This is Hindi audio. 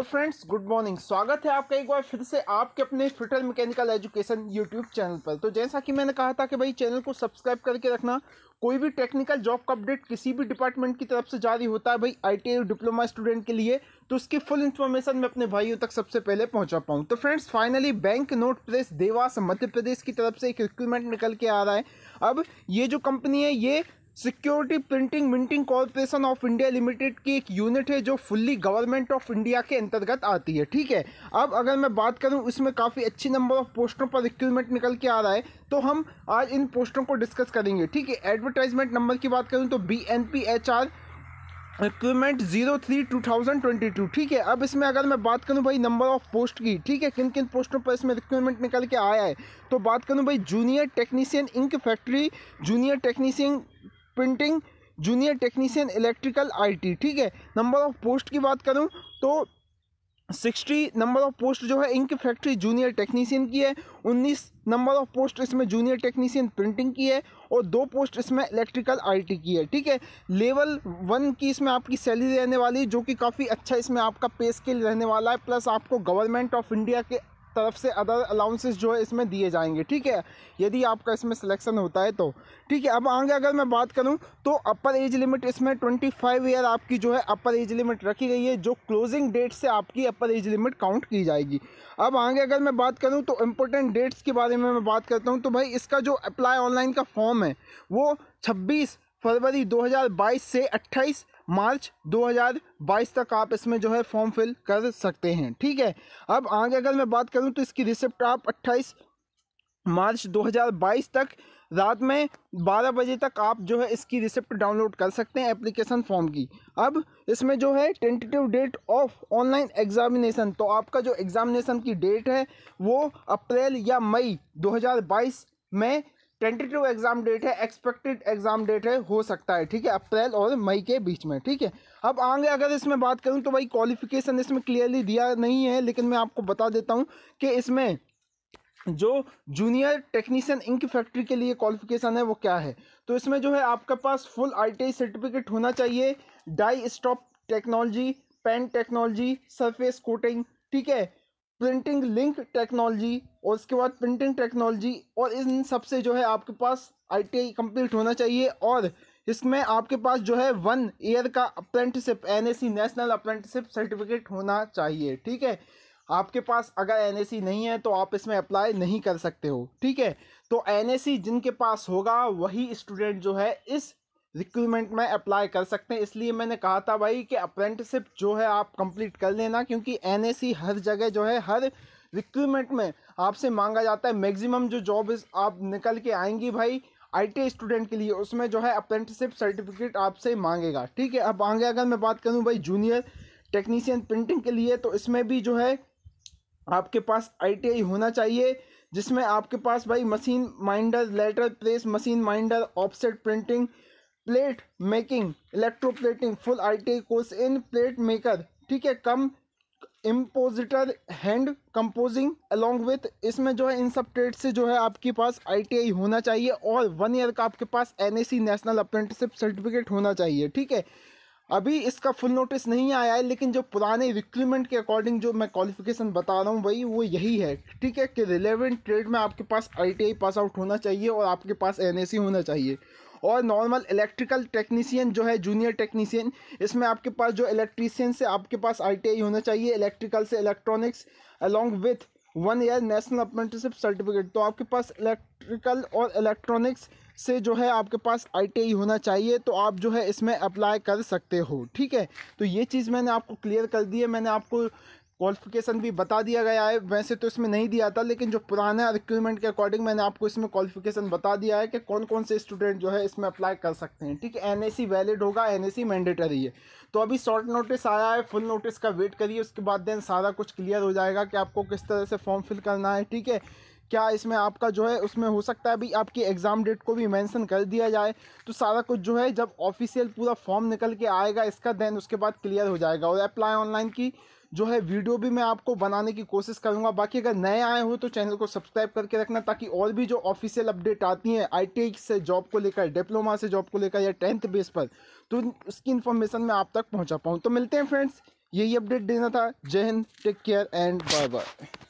तो फ्रेंड्स गुड मॉर्निंग स्वागत है आपका एक बार फिर से आपके अपने fitter mechanical education YouTube channel पर तो जैसा कि मैंने कहा था कि भाई चैनल को सब्सक्राइब करके रखना कोई भी टेक्निकल जॉब का अपडेट किसी भी डिपार्टमेंट की तरफ से जारी होता है भाई आई डिप्लोमा स्टूडेंट के लिए तो उसकी फुल इन्फॉर्मेशन मैं अपने भाइयों तक सबसे पहले पहुंचा पाऊँ तो friends finally bank note press Dewas Madhya Pradesh की तरफ से एक रिक्रूटमेंट निकल के आ रहा है अब ये जो कंपनी है ये security printing minting corporation of India limited की एक यूनिट है जो फुल्ली गवर्नमेंट ऑफ इंडिया के अंतर्गत आती है ठीक है अब अगर मैं बात करूं इसमें काफ़ी अच्छी नंबर ऑफ पोस्टों पर रिक्रूटमेंट निकल के आ रहा है तो हम आज इन पोस्टों को डिस्कस करेंगे ठीक है एडवर्टाइजमेंट नंबर की बात करूँ तो B N P H R recruitment zero three two thousand twenty two ठीक है अब इसमें अगर मैं बात करूं भाई नंबर ऑफ पोस्ट की ठीक है किन किन पोस्टों पर इसमें रिक्रूटमेंट निकल के आया है तो बात करूं भाई junior technician ink factory junior technician printing junior technician electrical IT ठीक है नंबर ऑफ पोस्ट की बात करूँ तो सिक्सटी नंबर ऑफ पोस्ट जो है इंक फैक्ट्री जूनियर टेक्नीशियन की है उन्नीस नंबर ऑफ पोस्ट इसमें जूनियर टेक्नीशियन प्रिंटिंग की है और दो पोस्ट इसमें इलेक्ट्रिकल आईटी की है ठीक है लेवल वन की इसमें आपकी सैलरी रहने वाली है जो कि काफ़ी अच्छा इसमें आपका पे स्केल रहने वाला है प्लस आपको गवर्नमेंट ऑफ इंडिया के तरफ से अदर अलाउंसेस जो है इसमें दिए जाएंगे ठीक है यदि आपका इसमें सिलेक्शन होता है तो ठीक है अब आगे अगर मैं बात करूं तो अपर एज लिमिट इसमें ट्वेंटी फाइव ईयर आपकी जो है अपर एज लिमिट रखी गई है जो क्लोजिंग डेट से आपकी अपर एज लिमिट काउंट की जाएगी अब आगे अगर मैं बात करूँ तो इम्पोर्टेंट डेट्स के बारे में मैं बात करता हूँ तो भाई इसका जो अप्लाई ऑनलाइन का फॉर्म है वो छब्बीस फरवरी 2022 से अट्ठाईस मार्च 2022 तक आप इसमें जो है फॉर्म फिल कर सकते हैं ठीक है अब आगे अगर मैं बात करूं तो इसकी रिसिप्ट आप 28 मार्च 2022 तक रात में 12 बजे तक आप जो है इसकी रिसिप्ट डाउनलोड कर सकते हैं एप्लीकेशन फॉर्म की अब इसमें जो है tentative date of online examination तो आपका जो एग्जामिनेशन की डेट है वो अप्रैल या मई 2022 में टेंटेटिव एग्जाम डेट है एक्सपेक्टेड एग्जाम डेट है हो सकता है ठीक है अप्रैल और मई के बीच में ठीक है अब आगे अगर इसमें बात करूँ तो भाई क्वालिफिकेशन इसमें क्लियरली दिया नहीं है लेकिन मैं आपको बता देता हूँ कि इसमें जो जूनियर टेक्नीशियन इंक फैक्ट्री के लिए क्वालिफिकेशन है वो क्या है तो इसमें जो है आपके पास फुल आईटीआई सर्टिफिकेट होना चाहिए die stop technology pen technology surface coating ठीक है प्रिंटिंग लिंक टेक्नोलॉजी और उसके बाद प्रिंटिंग टेक्नोलॉजी और इन सब से जो है आपके पास आई कंप्लीट होना चाहिए और इसमें आपके पास जो है वन ईयर का apprenticeship an national apprenticeship certificate होना चाहिए ठीक है आपके पास अगर एन नहीं है तो आप इसमें अप्लाई नहीं कर सकते हो ठीक है तो एन जिनके पास होगा वही स्टूडेंट जो है इस रिक्रूटमेंट में अप्लाई कर सकते हैं इसलिए मैंने कहा था भाई कि अप्रेंटिसिप जो है आप कंप्लीट कर लेना क्योंकि एन हर जगह जो है हर रिक्रूटमेंट में आपसे मांगा जाता है मैक्सिमम जो जॉब आप निकल के आएंगी भाई आई स्टूडेंट के लिए उसमें जो है अप्रेंटिसिप सर्टिफिकेट आपसे मांगेगा ठीक है अब आगे अगर मैं बात करूँ भाई जूनियर टेक्नीशियन प्रिंटिंग के लिए तो इसमें भी जो है आपके पास आई होना चाहिए जिसमें आपके पास भाई machine minder letter press machine minder offset printing plate making electroplating full ITI course in plate maker ठीक है cum impositor hand composing along with इसमें जो है इन सब ट्रेड से जो है आपके पास आईटीआई होना चाहिए और वन ईयर का आपके पास एनएसी नेशनल अप्रेंटिसिप सर्टिफिकेट होना चाहिए ठीक है अभी इसका फुल नोटिस नहीं आया है लेकिन जो पुराने रिक्रूटमेंट के अकॉर्डिंग जो मैं क्वालिफिकेशन बता रहा हूँ वही वो यही है ठीक है कि रिलेवेंट ट्रेड में आपके पास आई पास आउट होना चाहिए और आपके पास सी होना चाहिए और नॉर्मल इलेक्ट्रिकल टेक्नीसियन जो है जूनियर टेक्नीसियन इसमें आपके पास जो इलेक्ट्रीशियन से आपके पास आई होना चाहिए इलेक्ट्रिकल से electronics along with one year national apprenticeship certificate तो आपके पास इलेक्ट्रिकल और इलेक्ट्रॉनिक्स से जो है आपके पास आई होना चाहिए तो आप जो है इसमें अप्लाई कर सकते हो ठीक है तो ये चीज़ मैंने आपको क्लियर कर दी है मैंने आपको क्वालिफिकेशन भी बता दिया गया है वैसे तो इसमें नहीं दिया था लेकिन जो पुराना रिक्रूटमेंट के अकॉर्डिंग मैंने आपको इसमें क्वालिफिकेशन बता दिया है कि कौन कौन से स्टूडेंट जो है इसमें अप्लाई कर सकते हैं ठीक है एन वैलिड होगा एन मैंडेटरी है तो अभी शॉर्ट नोटिस आया है फुल नोटिस का वेट करिए उसके बाद देन सारा कुछ क्लियर हो जाएगा कि आपको किस तरह से फॉर्म फिल करना है ठीक है क्या इसमें आपका जो है उसमें हो सकता है भी आपकी एग्ज़ाम डेट को भी मेंशन कर दिया जाए तो सारा कुछ जो है जब ऑफिशियल पूरा फॉर्म निकल के आएगा इसका देन उसके बाद क्लियर हो जाएगा और अप्लाई ऑनलाइन की जो है वीडियो भी मैं आपको बनाने की कोशिश करूंगा बाकी अगर नए आए हो तो चैनल को सब्सक्राइब करके रखना ताकि और भी जो ऑफिशियल अपडेट आती हैं आई से जॉब को लेकर डिप्लोमा से जॉब को लेकर या टेंथ बेस पर तो उसकी इन्फॉर्मेशन मैं आप तक पहुँचा पाऊँ तो मिलते हैं फ्रेंड्स यही अपडेट देना था जय हिंद take care and bye bye